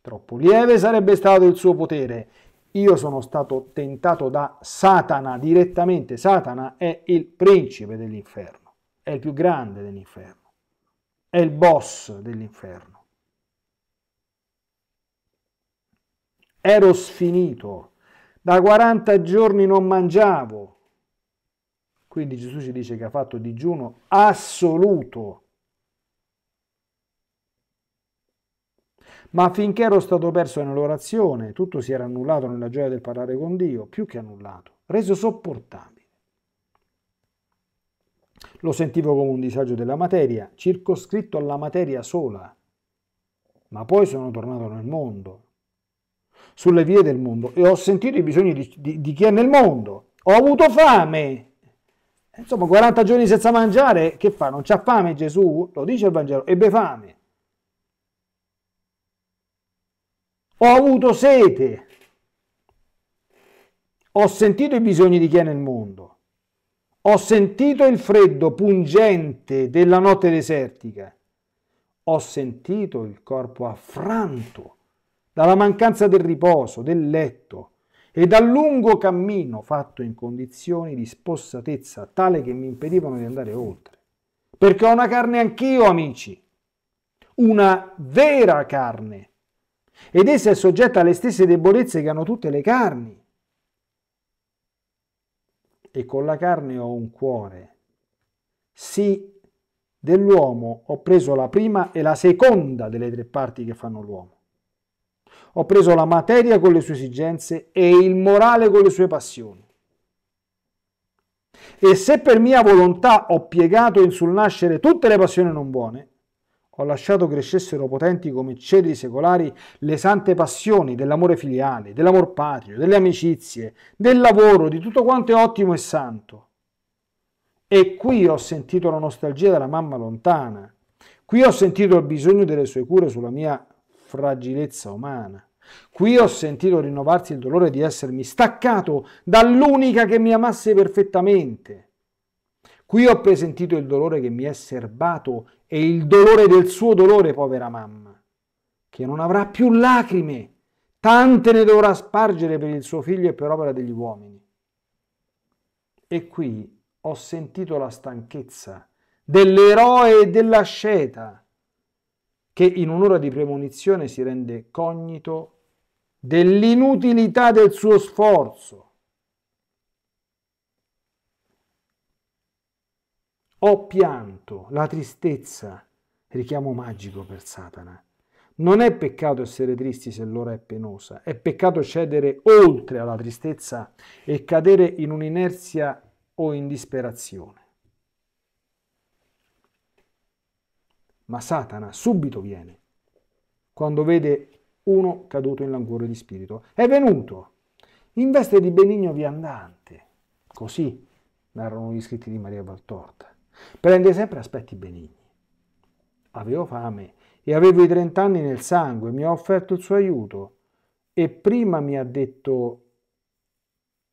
Troppo lieve sarebbe stato il suo potere. Io sono stato tentato da Satana direttamente. Satana è il principe dell'inferno, è il più grande dell'inferno è il boss dell'inferno. Ero sfinito, da 40 giorni non mangiavo. Quindi Gesù ci dice che ha fatto digiuno assoluto. Ma finché ero stato perso nell'orazione, tutto si era annullato nella gioia del parlare con Dio, più che annullato, reso sopportabile. Lo sentivo come un disagio della materia, circoscritto alla materia sola. Ma poi sono tornato nel mondo, sulle vie del mondo, e ho sentito i bisogni di, di, di chi è nel mondo. Ho avuto fame. Insomma, 40 giorni senza mangiare, che fa? Non c'ha fame Gesù? Lo dice il Vangelo, ebbe fame. Ho avuto sete. Ho sentito i bisogni di chi è nel mondo. Ho sentito il freddo pungente della notte desertica. Ho sentito il corpo affranto dalla mancanza del riposo, del letto e dal lungo cammino fatto in condizioni di spossatezza tale che mi impedivano di andare oltre. Perché ho una carne anch'io, amici, una vera carne, ed essa è soggetta alle stesse debolezze che hanno tutte le carni e con la carne ho un cuore. Sì, dell'uomo ho preso la prima e la seconda delle tre parti che fanno l'uomo. Ho preso la materia con le sue esigenze e il morale con le sue passioni. E se per mia volontà ho piegato in sul nascere tutte le passioni non buone, ho lasciato crescessero potenti come ceri secolari le sante passioni dell'amore filiale, dell'amor patrio, delle amicizie, del lavoro, di tutto quanto è ottimo e santo. E qui ho sentito la nostalgia della mamma lontana, qui ho sentito il bisogno delle sue cure sulla mia fragilezza umana. Qui ho sentito rinnovarsi il dolore di essermi staccato dall'unica che mi amasse perfettamente. Qui ho presentito il dolore che mi è serbato e il dolore del suo dolore, povera mamma, che non avrà più lacrime, tante ne dovrà spargere per il suo figlio e per opera degli uomini. E qui ho sentito la stanchezza dell'eroe e dell'asceta, che in un'ora di premonizione si rende cognito dell'inutilità del suo sforzo Ho pianto la tristezza, richiamo magico per Satana. Non è peccato essere tristi se l'ora è penosa, è peccato cedere oltre alla tristezza e cadere in un'inerzia o in disperazione. Ma Satana subito viene quando vede uno caduto in languore di spirito. È venuto in veste di benigno viandante, così narrano gli scritti di Maria Valtorta. Prende sempre aspetti benigni. Avevo fame e avevo i trent'anni nel sangue, mi ha offerto il suo aiuto e prima mi ha detto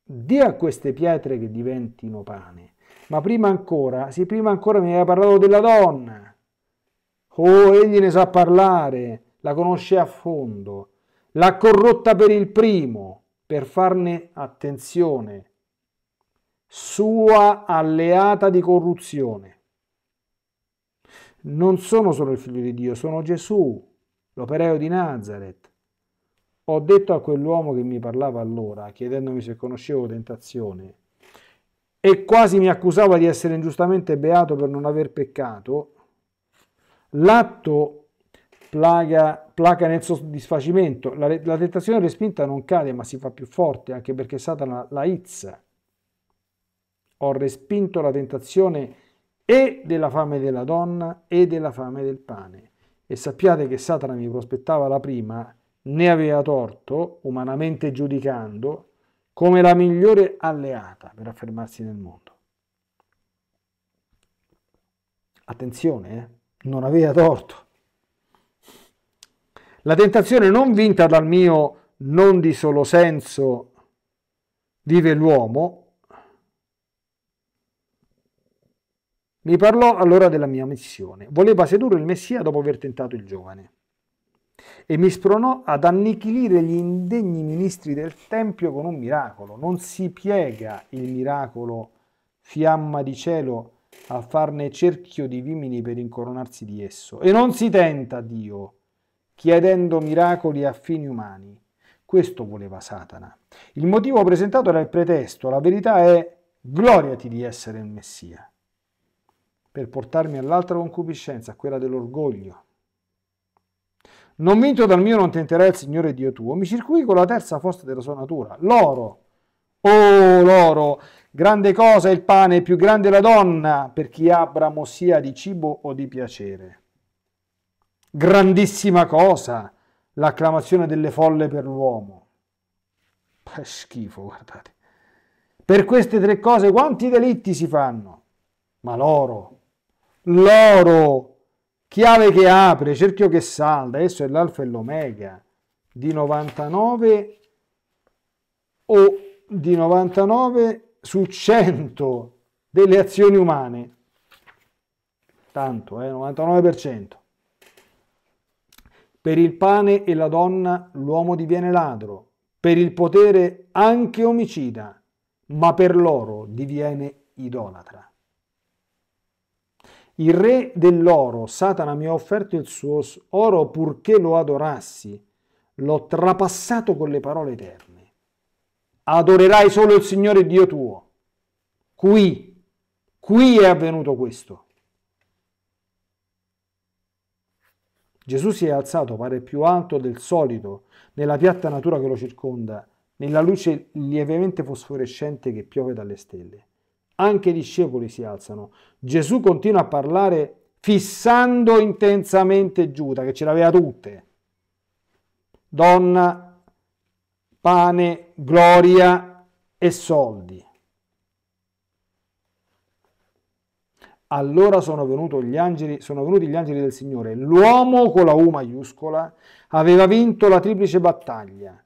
di a queste pietre che diventino pane. Ma prima ancora, sì, prima ancora mi aveva parlato della donna. Oh, egli ne sa parlare, la conosce a fondo, l'ha corrotta per il primo, per farne attenzione, sua alleata di corruzione. Non sono solo il figlio di Dio, sono Gesù, l'operaio di Nazareth. Ho detto a quell'uomo che mi parlava allora, chiedendomi se conoscevo tentazione, e quasi mi accusava di essere ingiustamente beato per non aver peccato, l'atto plaga, placa nel soddisfacimento. La, la tentazione respinta non cade, ma si fa più forte, anche perché Satana la izza ho respinto la tentazione e della fame della donna e della fame del pane. E sappiate che Satana mi prospettava la prima, ne aveva torto, umanamente giudicando, come la migliore alleata per affermarsi nel mondo. Attenzione, eh? non aveva torto. La tentazione non vinta dal mio non di solo senso vive l'uomo, Mi parlò allora della mia missione. Voleva sedurre il Messia dopo aver tentato il giovane e mi spronò ad annichilire gli indegni ministri del Tempio con un miracolo. Non si piega il miracolo fiamma di cielo a farne cerchio di vimini per incoronarsi di esso. E non si tenta Dio chiedendo miracoli a fini umani. Questo voleva Satana. Il motivo presentato era il pretesto, la verità è gloriati di essere il Messia per portarmi all'altra concupiscenza, quella dell'orgoglio. Non vinto dal mio non tenterà il Signore Dio tuo, mi circuì con la terza forza della sua natura, l'oro. Oh, l'oro! Grande cosa è il pane, più grande la donna, per chi abramo sia di cibo o di piacere. Grandissima cosa l'acclamazione delle folle per l'uomo. È schifo, guardate. Per queste tre cose quanti delitti si fanno? Ma l'oro, l'oro, chiave che apre, cerchio che salda, adesso è l'alfa e l'omega, di 99 o di 99 su 100 delle azioni umane. Tanto, eh, 99%. Per il pane e la donna l'uomo diviene ladro, per il potere anche omicida, ma per loro diviene idolatra. Il re dell'oro, Satana mi ha offerto il suo oro purché lo adorassi. L'ho trapassato con le parole eterne. Adorerai solo il Signore Dio tuo. Qui, qui è avvenuto questo. Gesù si è alzato, pare più alto del solito, nella piatta natura che lo circonda, nella luce lievemente fosforescente che piove dalle stelle anche i discepoli si alzano. Gesù continua a parlare fissando intensamente Giuda, che ce l'aveva tutte. Donna, pane, gloria e soldi. Allora sono, gli angeli, sono venuti gli angeli del Signore. L'uomo con la U maiuscola aveva vinto la triplice battaglia.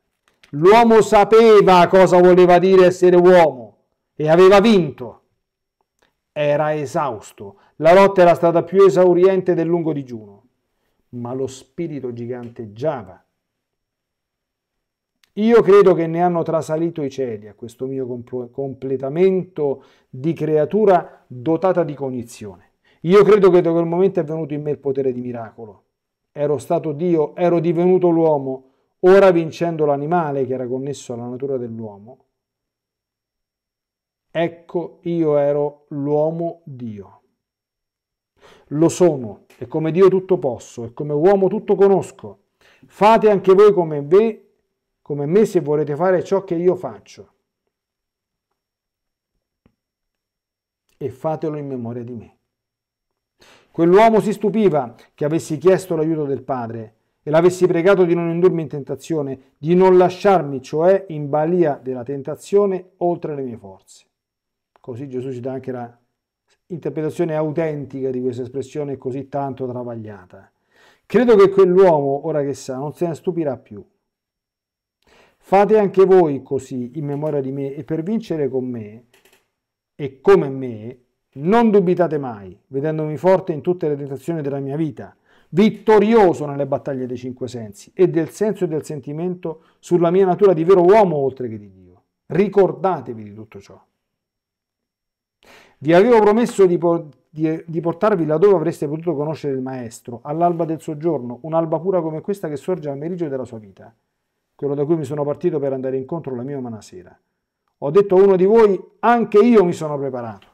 L'uomo sapeva cosa voleva dire essere uomo e aveva vinto. Era esausto, la lotta era stata più esauriente del lungo digiuno, ma lo spirito giganteggiava. Io credo che ne hanno trasalito i cieli a questo mio compl completamento di creatura dotata di cognizione. Io credo che da quel momento è venuto in me il potere di miracolo. Ero stato Dio, ero divenuto l'uomo, ora vincendo l'animale che era connesso alla natura dell'uomo, ecco io ero l'uomo Dio. Lo sono, e come Dio tutto posso, e come uomo tutto conosco. Fate anche voi come, ve, come me se volete fare ciò che io faccio. E fatelo in memoria di me. Quell'uomo si stupiva che avessi chiesto l'aiuto del Padre e l'avessi pregato di non indurmi in tentazione, di non lasciarmi, cioè in balia della tentazione, oltre le mie forze. Così Gesù ci dà anche la interpretazione autentica di questa espressione così tanto travagliata. Credo che quell'uomo, ora che sa, non se ne stupirà più. Fate anche voi così in memoria di me e per vincere con me e come me, non dubitate mai, vedendomi forte in tutte le tentazioni della mia vita, vittorioso nelle battaglie dei cinque sensi e del senso e del sentimento sulla mia natura di vero uomo oltre che di Dio. Ricordatevi di tutto ciò. Vi avevo promesso di, por- di, di portarvi laddove avreste potuto conoscere il Maestro, all'alba del soggiorno, un'alba pura come questa che sorge al meriggio della sua vita, quello da cui mi sono partito per andare incontro la mia umana sera. Ho detto a uno di voi, anche io mi sono preparato.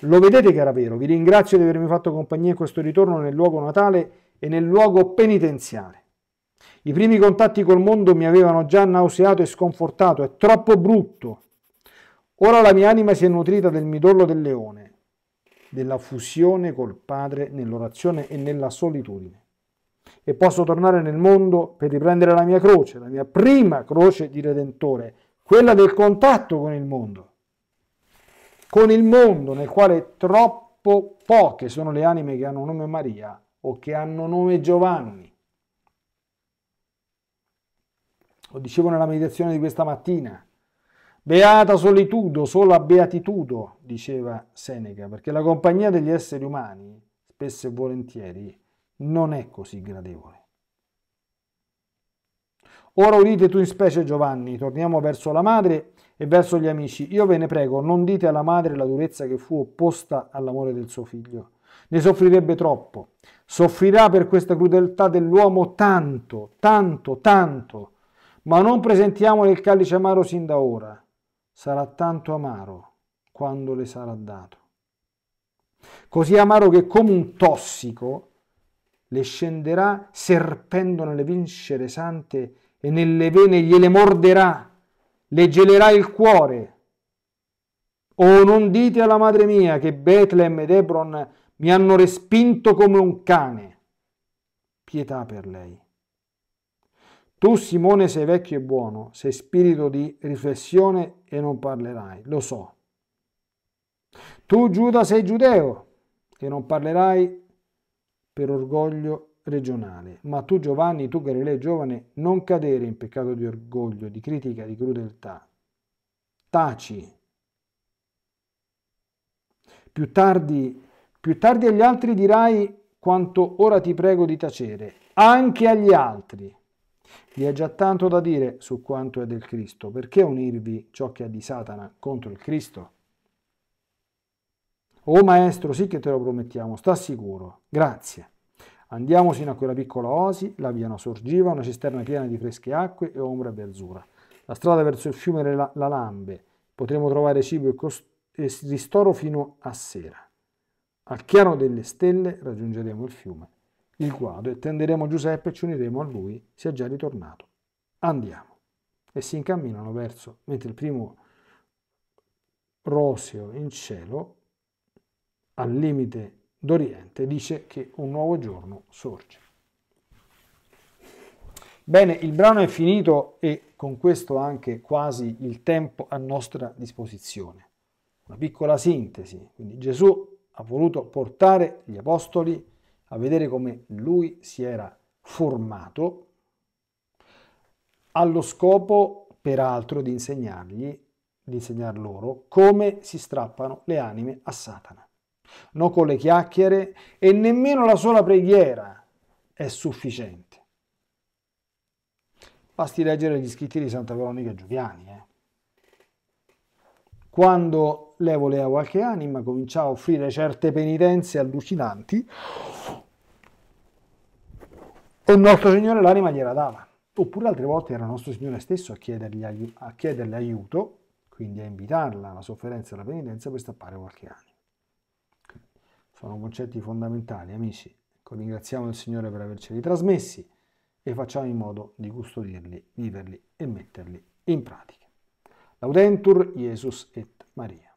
Lo vedete che era vero, vi ringrazio di avermi fatto compagnia in questo ritorno nel luogo natale e nel luogo penitenziale. I primi contatti col mondo mi avevano già nauseato e sconfortato, è troppo brutto, Ora la mia anima si è nutrita del midollo del leone, della fusione col Padre nell'orazione e nella solitudine. E posso tornare nel mondo per riprendere la mia croce, la mia prima croce di Redentore, quella del contatto con il mondo. Con il mondo nel quale troppo poche sono le anime che hanno nome Maria o che hanno nome Giovanni. Lo dicevo nella meditazione di questa mattina, Beata solitudo, sola beatitudo, diceva Seneca, perché la compagnia degli esseri umani, spesso e volentieri, non è così gradevole. Ora udite tu in specie Giovanni, torniamo verso la madre e verso gli amici. Io ve ne prego, non dite alla madre la durezza che fu opposta all'amore del suo figlio. Ne soffrirebbe troppo. Soffrirà per questa crudeltà dell'uomo tanto, tanto, tanto. Ma non presentiamole il calice amaro sin da ora sarà tanto amaro quando le sarà dato. Così amaro che come un tossico le scenderà serpendo nelle vincere sante e nelle vene gliele morderà, le gelerà il cuore. O non dite alla madre mia che Betlem ed Hebron mi hanno respinto come un cane. Pietà per lei. Tu Simone sei vecchio e buono, sei spirito di riflessione e non parlerai, lo so. Tu Giuda sei giudeo e non parlerai per orgoglio regionale, ma tu Giovanni, tu Galileo giovane, non cadere in peccato di orgoglio, di critica, di crudeltà. Taci. Più tardi, più tardi agli altri dirai quanto ora ti prego di tacere, anche agli altri vi è già tanto da dire su quanto è del Cristo, perché unirvi ciò che è di Satana contro il Cristo? Oh maestro, sì che te lo promettiamo, sta sicuro. Grazie. Andiamo sino a quella piccola oasi, la via non sorgiva, una cisterna piena di fresche acque e ombra e verzura. La strada verso il fiume la, la lambe, potremo trovare cibo e, cost- e ristoro fino a sera. Al chiaro delle stelle raggiungeremo il fiume il guado e tenderemo Giuseppe e ci uniremo a lui, sia già ritornato. Andiamo. E si incamminano verso, mentre il primo roseo in cielo, al limite d'Oriente, dice che un nuovo giorno sorge. Bene, il brano è finito e con questo anche quasi il tempo a nostra disposizione. Una piccola sintesi, quindi Gesù ha voluto portare gli apostoli a vedere come lui si era formato allo scopo peraltro di insegnargli, di insegnar loro come si strappano le anime a Satana. Non con le chiacchiere e nemmeno la sola preghiera è sufficiente. Basti leggere gli scritti di Santa Veronica Giuliani, eh. Quando le voleva qualche anima, cominciava a offrire certe penitenze allucinanti e il nostro Signore l'anima gliela dava. Oppure altre volte era il nostro Signore stesso a, aiuto, a chiederle aiuto, quindi a invitarla alla sofferenza e alla penitenza per stappare qualche anima. Sono concetti fondamentali, amici. Ecco, ringraziamo il Signore per averceli trasmessi e facciamo in modo di custodirli, viverli e metterli in pratica. Laudentur Jesus et Maria.